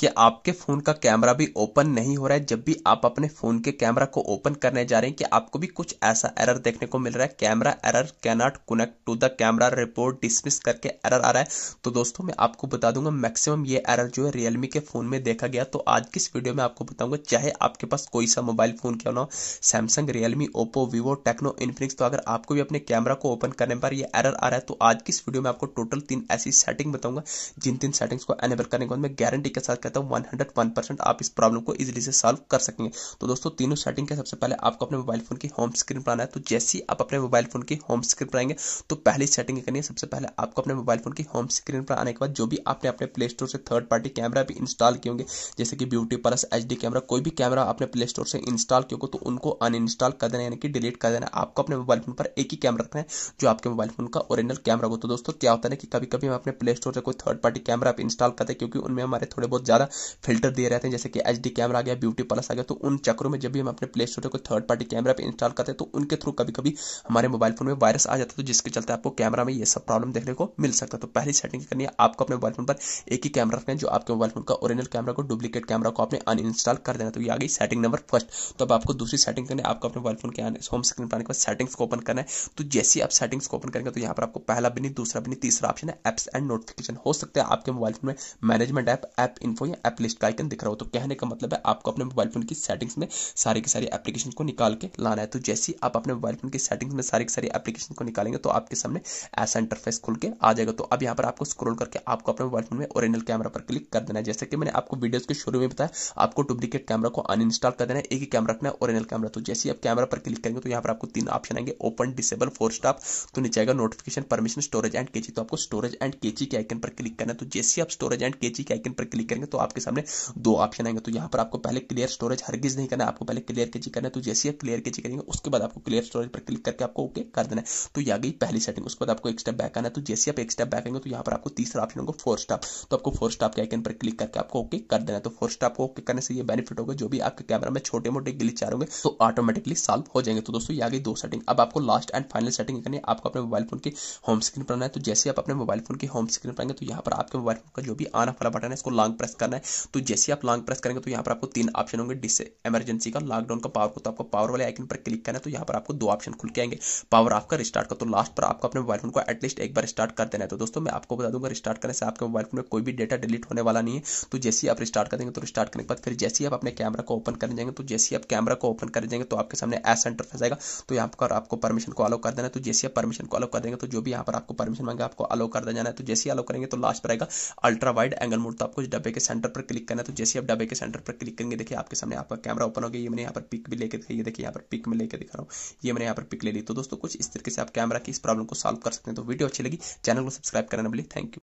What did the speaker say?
कि आपके फ़ोन का कैमरा भी ओपन नहीं हो रहा है जब भी आप अपने फ़ोन के कैमरा को ओपन करने जा रहे हैं कि आपको भी कुछ ऐसा एरर देखने को मिल रहा है camera error cannot connect to the camera report dismiss करके एरर आ रहा है तो दोस्तों मैं आपको बता दूंगा मैक्सिमम ये एरर जो है रियलमी के फ़ोन में देखा गया तो आज की इस वीडियो में आपको बताऊंगा चाहे आपके पास कोई सा मोबाइल फ़ोन क्यों ना हो Samsung Realme Oppo Vivo Tecno Infinix तो अगर आपको भी अपने कैमरा को ओपन करने पर यह एरर आ रहा है तो आज की इस वीडियो में आपको टोटल तीन ऐसी सेटिंग बताऊंगा जिन तीन सेटिंग्स को एनेबल करने के बाद मैं गारंटी के साथ कहता हूँ वन हंड्रेड वन परसेंट आप इस प्रॉब्लम को इजिली से सॉल्व कर सकेंगे तो दोस्तों तीनों सेटिंग के सबसे पहले आपको अपने मोबाइल फोन की होम स्क्रीन पर आना है तो जैसे ही आप अपने मोबाइल फोन की होम स्क्रीन पर आएंगे तो पहली सेटिंग करनी है सबसे पहले आपको अपने मोबाइल फोन की होम स्क्रीन पर आने के बाद जो भी आपने अपने प्ले स्टोर से थर्ड पार्टी कैमरा भी इंस्टॉल किए होंगे जैसे कि ब्यूटी प्लस एच कैमरा कोई भी कैमरा आपने प्ले स्टोर से इंस्टॉल किया तो उनको अनइंस्टॉल कर देना यानी कि डिलीट कर देना आपको अपने मोबाइल फोन पर एक ही कैमरा रखना है जो आपके मोबाइल फोन का ओरिजिनल कैमरा हो तो दोस्तों क्या होता है कि कभी कभी हम अपने प्ले स्टोर से कोई थर्ड पार्टी कैमरा आप इंस्टॉल करते हैं क्योंकि उनमें हमारे थोड़े बहुत ज्यादा द्वारा फिल्टर दिए रहते हैं जैसे कि एच कैमरा आ गया ब्यूटी प्लस आ गया तो उन चक्रों में जब भी हम अपने प्ले स्टोर को थर्ड पार्टी कैमरा पर इंस्टॉल करते हैं तो उनके थ्रू कभी कभी हमारे मोबाइल फोन में वायरस आ जाता है तो जिसके चलते आपको कैमरा में यह सब प्रॉब्लम देखने को मिल सकता है तो पहली सेटिंग करनी है आपको अपने मोबाइल फोन पर एक ही कैमरा रखना है जो आपके मोबाइल फोन का ओरिजिनल कैमरा को डुप्लीकेट कैमरा को आपने अनइंस्टॉल कर देना तो ये आ गई सेटिंग नंबर फर्स्ट तो अब आपको दूसरी सेटिंग करनी है आपको अपने मोबाइल फोन के होम स्क्रीन पर आने के बाद सेटिंग्स को ओपन करना है तो जैसे आप सेटिंग्स को ओपन करेंगे तो यहाँ पर आपको पहला भी नहीं दूसरा भी नहीं तीसरा ऑप्शन है एप्स एंड नोटिफिकेशन हो सकता है आपके मोबाइल फोन में मैनेजमेंट ऐप ऐप इन्फो या एप लिस्ट का आइकन दिख रहा हो तो कहने का मतलब है आपको अपने मोबाइल फोन की सेटिंग्स में सारी की सारी एप्लीकेशन को निकाल के लाना है तो जैसे ही आप अपने मोबाइल फोन की सेटिंग्स में सारी की सारी एप्लीकेशन को निकालेंगे तो आपके सामने ऐसा इंटरफेस खुल के आ जाएगा तो अब यहाँ पर आपको स्क्रोल करके आपको अपने मोबाइल फोन में ओरिजिनल कैमरा पर क्लिक कर देना है जैसे कि मैंने आपको वीडियोज के शुरू में बताया आपको डुप्लीकेट कैमरा को अनइंस्टॉल कर देना है एक ही कैमरा रखना है ओरिजिनल कैमरा तो जैसे ही आप कैमरा पर क्लिक करेंगे तो यहाँ पर आपको तीन ऑप्शन आएंगे ओपन डिसेबल फोर स्टॉप तो नीचे आएगा नोटिफिकेशन परमिशन स्टोरेज एंड केची तो आपको स्टोरेज एंड केची के आइकन पर क्लिक करना है तो जैसे आप स्टोरेज एंड केची के आइकन पर क्लिक करेंगे तो आपके सामने दो ऑप्शन आएंगे तो यहाँ पर आपको पहले क्लियर स्टोरेज हरगिज नहीं करना आपको पहले क्लियर के जी करना है तो जैसे ही क्लियर के जी करेंगे उसके बाद आपको क्लियर स्टोरेज पर क्लिक करके आपको ओके कर देना है तो यह गई पहली सेटिंग उसके बाद आपको एक स्टेप बैक आना तो जैसे आप एक स्टेप बैक आएंगे तो यहाँ पर आपको तीसरा ऑप्शन होगा फोर स्टाप तो आपको फोर स्टाप के आइकन पर क्लिक करके आपको ओके कर देना है तो फोर स्टाप को ओके करने से ये बेनिफिट होगा जो भी आपके कैमरा में छोटे मोटे गिलीच आ रहे तो ऑटोमेटिकली सॉल्व हो जाएंगे तो दोस्तों ये गई दो सेटिंग अब आपको लास्ट एंड फाइनल सेटिंग करनी है आपको अपने मोबाइल फोन की होम स्क्रीन पर आना है तो जैसे आप अपने मोबाइल फोन की होम स्क्रीन पर आएंगे तो यहाँ पर आपके मोबाइल फोन का जो भी आना वाला बटन है इसको लॉन्ग प्रेस करना है तो जैसे आप लॉन्ग प्रेस करेंगे तो यहाँ पर आपको तीन ऑप्शन होंगे डिस एमरजेंसी का लॉकडाउन का पावर को तो आपको पावर वाले आइकन पर क्लिक करना है तो यहाँ पर आपको दो ऑप्शन खुल के आएंगे पावर आपका रिस्टार्ट का तो लास्ट पर आपको अपने मोबाइल फोन को एटलीस्ट एक बार स्टार्ट कर देना है तो दोस्तों मैं आपको बता दूंगा रिस्टार्ट करने से आपके मोबाइल फोन में कोई भी डेटा डिलीट होने वाला नहीं है तो जैसे ही आप रिस्टार्ट करेंगे तो रिस्टार्ट करने के बाद फिर जैसे ही आप अपने कैमरा को ओपन करने जाएंगे तो जैसे ही आप कैमरा को ओपन कर जाएंगे तो आपके सामने ऐसा इंटरफेस आएगा तो यहाँ पर आपको परमिशन को अलो कर देना है तो जैसे आप परमिशन को अलो कर देंगे तो जो भी यहाँ पर आपको परमिशन मांगे आपको अलो कर देना है तो जैसे ही अलो करेंगे तो लास्ट पर आएगा अल्ट्रा वाइड एंगल मोड तो आपको डब्बे के सेंटर पर क्लिक करना है तो जैसे आप डबे के सेंटर पर क्लिक करेंगे देखिए आपके सामने आपका कैमरा ओपन हो गया ये मैंने यहाँ पर पिक भी लेके दिखाई देखिए यहाँ पर पिक में लेके दिखा रहा हूँ ये मैंने यहाँ पर पिक ले ली तो दोस्तों कुछ इस तरीके से आप कैमरा की इस प्रॉब्लम को सॉल्व कर सकते हैं तो वीडियो अच्छी लगी चैनल को सब्सक्राइब करना बोलिए थैंक यू